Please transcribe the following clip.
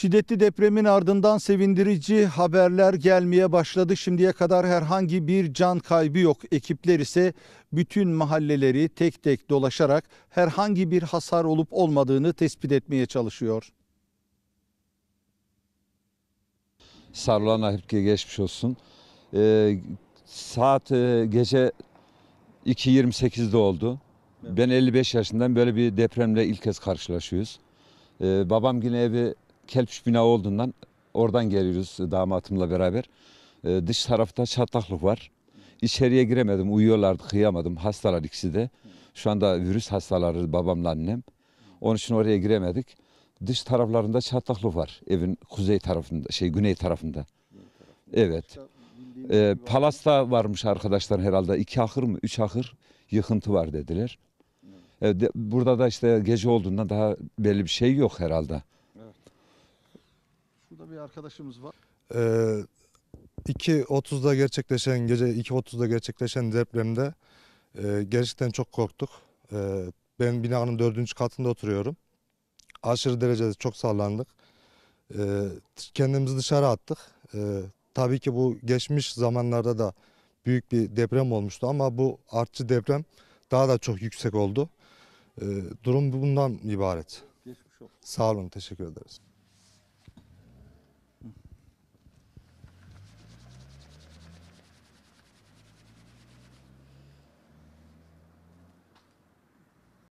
Şiddetli depremin ardından sevindirici haberler gelmeye başladı. Şimdiye kadar herhangi bir can kaybı yok. Ekipler ise bütün mahalleleri tek tek dolaşarak herhangi bir hasar olup olmadığını tespit etmeye çalışıyor. Sarılan Ahipki'ye geçmiş olsun. Ee, saat e, gece 2.28'de oldu. Ben 55 yaşından böyle bir depremle ilk kez karşılaşıyoruz. Ee, babam yine evi kelpiş bina olduğundan oradan geliyoruz damatımla beraber. E, dış tarafta çatlaklık var. İçeriye giremedim, uyuyorlardı, kıyamadım. Hastalar ikisi de. Şu anda virüs hastaları babamla annem. Onun için oraya giremedik. Dış taraflarında çatlaklık var. Evin kuzey tarafında, şey güney tarafında. Evet. E, Palas'ta varmış arkadaşlar herhalde. iki ahır mı, üç ahır yıkıntı var dediler. Evet, burada da işte gece olduğundan daha belli bir şey yok herhalde arkadaşımız var. Ee, 2.30'da gerçekleşen, gece 2.30'da gerçekleşen depremde e, gerçekten çok korktuk. E, ben binanın dördüncü katında oturuyorum. Aşırı derecede çok sallandık. E, kendimizi dışarı attık. E, tabii ki bu geçmiş zamanlarda da büyük bir deprem olmuştu ama bu artçı deprem daha da çok yüksek oldu. E, durum bundan ibaret. Sağ olun, teşekkür ederiz.